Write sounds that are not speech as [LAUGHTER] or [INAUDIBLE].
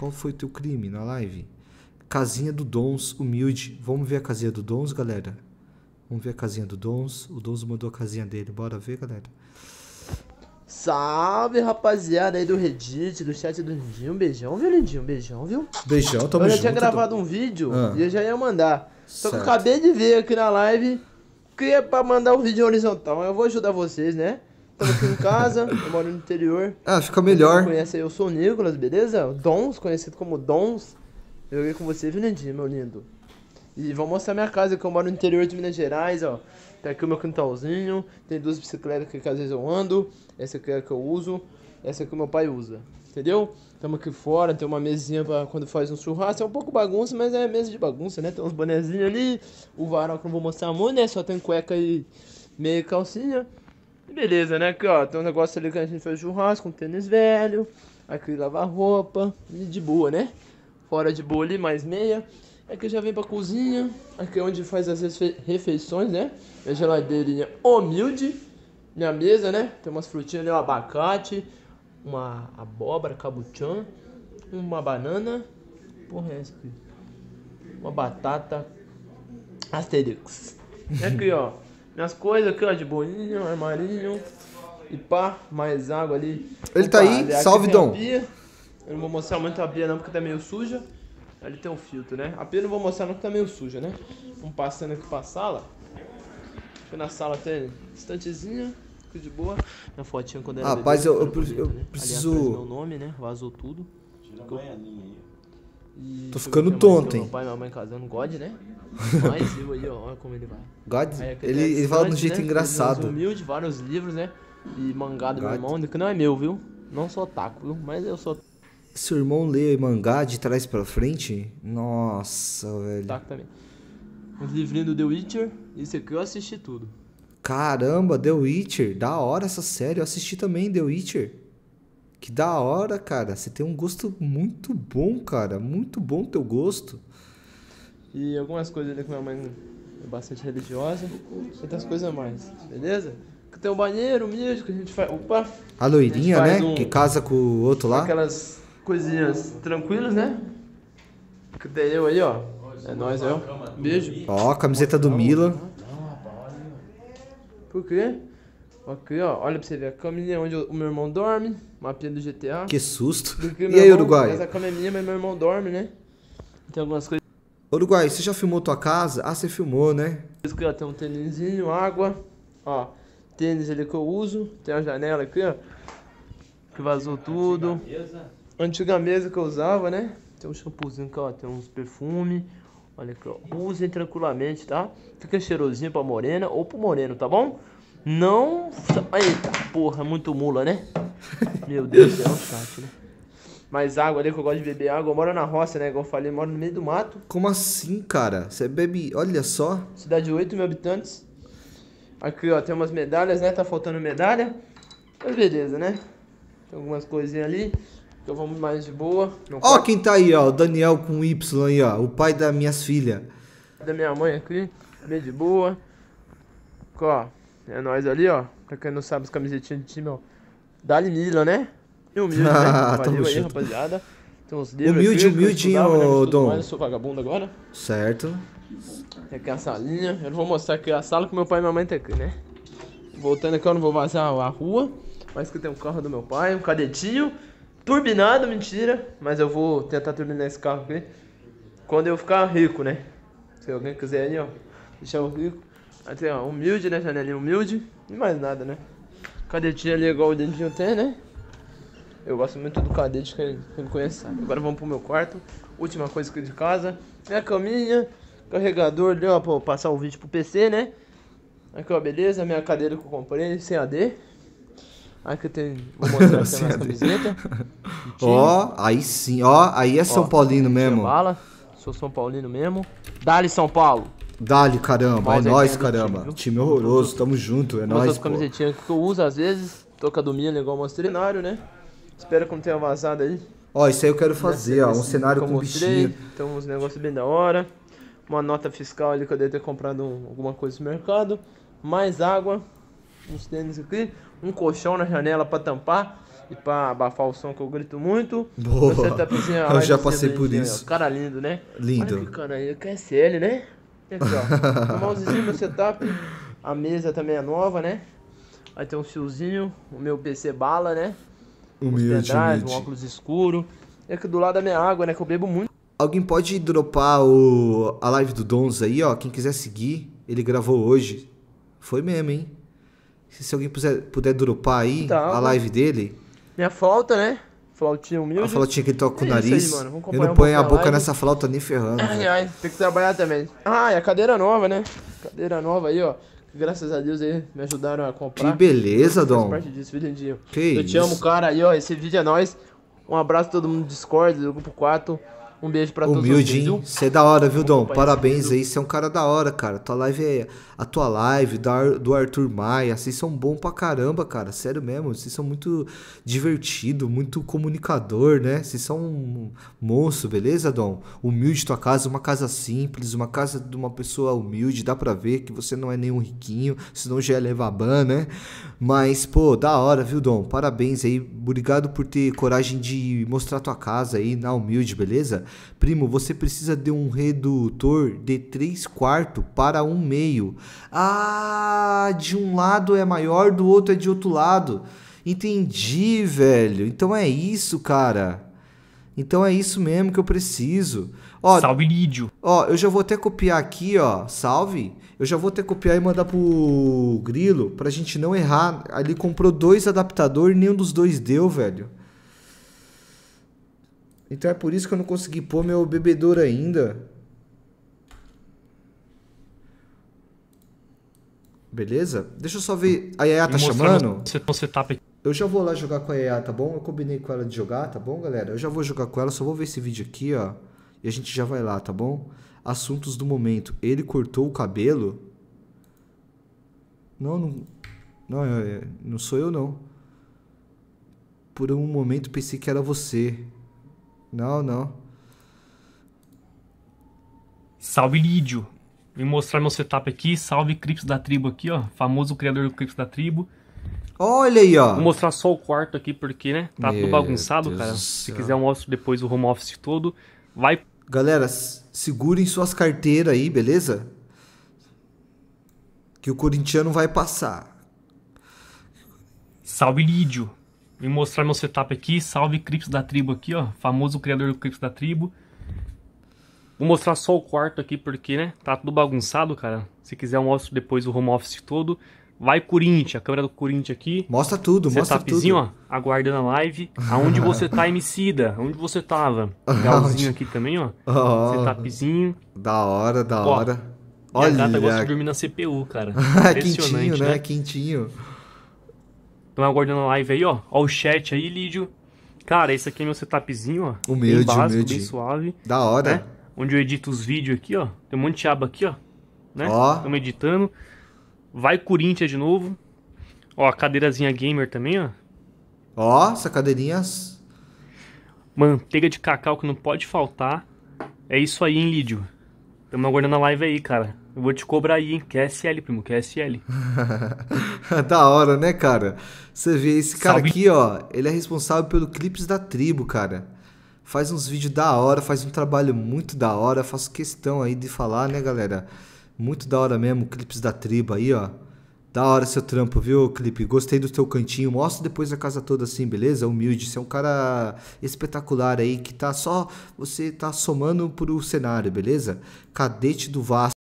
Qual foi o teu crime na live? Casinha do Dons, humilde. Vamos ver a casinha do Dons, galera? Vamos ver a casinha do Dons. O Dons mandou a casinha dele. Bora ver, galera. Salve, rapaziada aí do Reddit, do chat do Lindinho. Um beijão, viu, Lindinho? Um beijão, viu? Beijão, tamo junto. Eu já tinha gravado um vídeo ah. e eu já ia mandar. Só que eu acabei de ver aqui na live que é pra mandar um vídeo horizontal. Eu vou ajudar vocês, né? Estamos aqui em casa, eu moro no interior. Ah, fica melhor. Conhece aí, eu sou o Nicolas, beleza? Dons, conhecido como Dons. Eu joguei com você, Vinandinho, meu lindo. E vou mostrar minha casa, que eu moro no interior de Minas Gerais, ó. Tem aqui o meu quintalzinho, tem duas bicicletas que, que às vezes eu ando, essa aqui é a que eu uso, essa aqui o meu pai usa, entendeu? Estamos aqui fora, tem uma mesinha pra quando faz um churrasco, é um pouco bagunça, mas é mesa de bagunça, né? Tem uns bonezinhos ali, o varal que eu não vou mostrar muito, né? Só tem cueca e meia calcinha. Beleza, né? Aqui, ó, tem um negócio ali que a gente faz churrasco, um tênis velho. Aqui lavar roupa. E de boa, né? Fora de boa ali, mais meia. Aqui já vem pra cozinha. Aqui é onde faz as refeições, né? Minha geladeirinha humilde. Minha mesa, né? Tem umas frutinhas ali, um abacate. Uma abóbora, cabuchão. Uma banana. Porra, é essa aqui? Uma batata Asterix. aqui, ó. Minhas coisas aqui, ó, de boinha, armarinho. E pá, mais água ali. Ele Opa, tá aí, ali, salve Dom. Eu não vou mostrar muito a pia não, porque tá meio suja. Ali tem um filtro, né? A pia eu não vou mostrar não, porque tá meio suja, né? Vamos passando aqui pra sala. Aqui na sala tem estantezinha, tudo de boa. Minha fotinha quando era Rapaz, bebê, eu, eu, bonito, eu né? preciso... Ali meu nome, né? Vazou tudo. Tira a aí. Tô ficando tonto, hein? Meu pai e minha mãe casando é God, né? Mas eu aí, ó, olha como ele vai. God? Aí, ele, é ele fala de um jeito né? engraçado. Humilde, vários livros, né? E mangá do God. meu irmão, que não é meu, viu? Não sou otaku, mas eu sou. Seu irmão lê mangá de trás pra frente, nossa, velho. Otaku também. Os livrinhos do The Witcher, isso aqui eu assisti tudo. Caramba, The Witcher, da hora essa série, eu assisti também The Witcher. Que da hora, cara. Você tem um gosto muito bom, cara. Muito bom teu gosto. E algumas coisas ali que minha mãe é bastante religiosa. Outras coisas a mais, beleza? Tem o um banheiro mesmo que a gente faz. Opa! A loirinha, a né? Um... que casa com o outro lá. Aquelas coisinhas tranquilas, né? Que tem eu aí, ó. É nóis, ó. Beijo. Ó, camiseta do Mila. Por quê? Aqui, ó, olha pra você ver. A caminha onde o meu irmão dorme, mapinha do GTA. Que susto. e aí, irmão, Uruguai? Essa cama é minha, mas meu irmão dorme, né? Tem algumas coisas. Uruguai, você já filmou tua casa? Ah, você filmou, né? Aqui, ó, tem um tênisinho, água. Ó, tênis ali que eu uso. Tem a janela aqui, ó. Que vazou tudo. Antiga mesa. Antiga mesa que eu usava, né? Tem um shampoozinho aqui, ó. Tem uns perfumes. Olha aqui, ó. Usem tranquilamente, tá? Fica cheirosinho pra morena ou pro moreno, tá bom? Não. Eita porra, muito mula, né? [LAUGHS] Meu Deus do é céu, chat, né? Mais água ali que eu gosto de beber água. Eu moro na roça, né? Igual eu falei, eu moro no meio do mato. Como assim, cara? Você bebe. Olha só. Cidade de 8 mil habitantes. Aqui, ó, tem umas medalhas, né? Tá faltando medalha. Mas beleza, né? Tem algumas coisinhas ali. Então vamos mais de boa. Ó, quem tá aí, ó. O Daniel com Y aí, ó. O pai das minhas filhas. Da minha mãe aqui. Meio de boa. Ó. É nós ali, ó. Pra quem não sabe os camisetinhas de time, ó. Dali Mila, né? Humilde, né? [LAUGHS] ah, né? Valeu aí, junto. rapaziada. Tem uns livros humilde, aqui, humilde, né? ô Dom. Mais, eu sou vagabundo agora. Certo. É aqui a salinha. Eu não vou mostrar aqui a sala que meu pai e minha mãe tem aqui, né? Voltando aqui, eu não vou vazar a rua. Mas que tem um carro do meu pai, um cadetinho. Turbinado, mentira. Mas eu vou tentar turbinar esse carro aqui. Quando eu ficar rico, né? Se alguém quiser aí, ó. Deixar eu rico até ó, humilde, né, janelinha humilde. E mais nada, né? Cadetinha ali igual o dedinho tem, né? Eu gosto muito do cadete que ele, que ele conhece. Sabe? Agora vamos pro meu quarto. Última coisa aqui de casa. É a caminha. Carregador ali, ó, pra passar o vídeo pro PC, né? Aqui, ó, beleza. Minha cadeira que eu comprei, sem AD. Aqui tem. Vou [LAUGHS] mostrar aqui a camiseta. [LAUGHS] Ó, aí sim, ó. Aí é São Paulino mesmo. Bala. Sou São Paulino mesmo. Dale São Paulo. Dali, caramba, é nóis, caramba. Time, time horroroso, tamo junto, é Mas nóis. As camisetinhas que eu uso às vezes, toca do milho igual o cenário, né? Espero que não tenha vazado aí. Ó, isso aí eu quero fazer, Nessa, ó, um né? cenário com mostrei, bichinho. Então, uns negócios bem da hora. Uma nota fiscal ali que eu devia ter comprado um, alguma coisa no mercado. Mais água, uns tênis aqui, um colchão na janela pra tampar e pra abafar o som que eu grito muito. Boa. Você tá eu já passei por isso. Aí, cara lindo, né? Lindo. Olha que cara aí, QSL, é né? aqui, ó. o mousezinho do setup. A mesa também é nova, né? Aí tem um fiozinho, o meu PC bala, né? Humilde, pendrive, humilde. Um óculos escuro. É aqui do lado da é minha água, né? Que eu bebo muito. Alguém pode dropar o... a live do Dons aí, ó. Quem quiser seguir, ele gravou hoje. Foi mesmo, hein? Se, alguém puder, puder dropar aí tá, a tá. live dele. Minha falta, né? flautinha humilde. A flautinha que toca o é nariz. Aí, eu não um a boca live. nessa flauta nem ferrando. Ai, ai, tem que trabalhar também. Ah, e a cadeira nova, né? Cadeira nova aí, ó. Graças a Deus aí me ajudaram a comprar. Que beleza, Dom. parte disso, Que eu isso. te amo, cara. Aí, ó, esse vídeo é nóis. Um abraço a todo mundo do Discord, do grupo 4. Um beijo pra Humilde, todos Humilde, Você é da hora, viu, Dom? Parabéns aí, você é um cara da hora, cara. Tua live é. A tua live da, do Arthur Maia, vocês são bom pra caramba, cara. Sério mesmo, vocês são muito divertido, muito comunicador, né? Vocês são um monstro, beleza, Dom? Humilde tua casa, uma casa simples, uma casa de uma pessoa humilde, dá pra ver que você não é nenhum riquinho, senão já é levar ban, né? Mas, pô, da hora, viu, Dom? Parabéns aí. Obrigado por ter coragem de mostrar tua casa aí na humilde, beleza? Primo, você precisa de um redutor de 3 quartos para um meio. Ah, de um lado é maior, do outro é de outro lado. Entendi, velho. Então é isso, cara. Então é isso mesmo que eu preciso. Ó, salve Lídio. Ó, eu já vou até copiar aqui, ó. Salve. Eu já vou até copiar e mandar pro Grilo pra gente não errar. Ali comprou dois adaptadores, nenhum dos dois deu, velho. Então é por isso que eu não consegui pôr meu bebedor ainda. Beleza? Deixa eu só ver. A Yaya tá chamando? Você setup tá Eu já vou lá jogar com a Yaya, tá bom? Eu combinei com ela de jogar, tá bom, galera? Eu já vou jogar com ela, só vou ver esse vídeo aqui, ó. E a gente já vai lá, tá bom? Assuntos do momento. Ele cortou o cabelo? Não, não. Não, é, é, não sou eu, não. Por um momento pensei que era você. Não, não. Salve Lídio. Vim mostrar meu setup aqui. Salve Crips da tribo aqui, ó. Famoso criador do Crips da tribo. Olha aí, ó. Vou mostrar só o quarto aqui, porque, né? Tá Meu tudo bagunçado, Deus cara. Se quiser, eu mostro depois o home office todo. Vai. Galera, segurem suas carteiras aí, beleza? Que o corintiano vai passar. Salve, Lídio. Vim mostrar meu setup aqui. Salve Crips da Tribo aqui, ó. Famoso criador do Crips da Tribo. Vou mostrar só o quarto aqui porque, né? Tá tudo bagunçado, cara. Se quiser eu mostro depois o home office todo. Vai Corinthians, a câmera do Corinthians aqui. Mostra tudo, mostra tudo. ó, aguardando a live. Aonde você tá, Emicida? Aonde você tava? [LAUGHS] Galzinho aqui também, ó. Oh, Setupzinho. Da hora, da ó, hora. Olha, a gata gosta de dormir na CPU, cara. [LAUGHS] Impressionante, quentinho, né? né? Quentinho. Estão aguardando a live aí, ó. Ó o chat aí, Lídio. Cara, esse aqui é meu setupzinho, ó. Humilde, bem básico, humilde. bem suave. Da hora. Né? Onde eu edito os vídeos aqui, ó. Tem um monte de aba aqui, ó. Né? Ó. Estamos editando. Vai Corinthians de novo. Ó, a cadeirazinha gamer também, ó. Ó, essa cadeirinha... Manteiga de cacau que não pode faltar. É isso aí, hein, Lídio. Estamos aguardando a live aí, cara. Eu vou te cobrar aí, hein? QSL, primo, QSL. [LAUGHS] da hora, né, cara? Você vê, esse cara Salve. aqui, ó, ele é responsável pelo Clipes da Tribo, cara. Faz uns vídeos da hora, faz um trabalho muito da hora. Faço questão aí de falar, né, galera? Muito da hora mesmo, Clipes da Tribo aí, ó. Da hora seu trampo, viu, Clipe? Gostei do teu cantinho. Mostra depois a casa toda assim, beleza? Humilde. Você é um cara espetacular aí que tá só. Você tá somando pro cenário, beleza? Cadete do Vasco.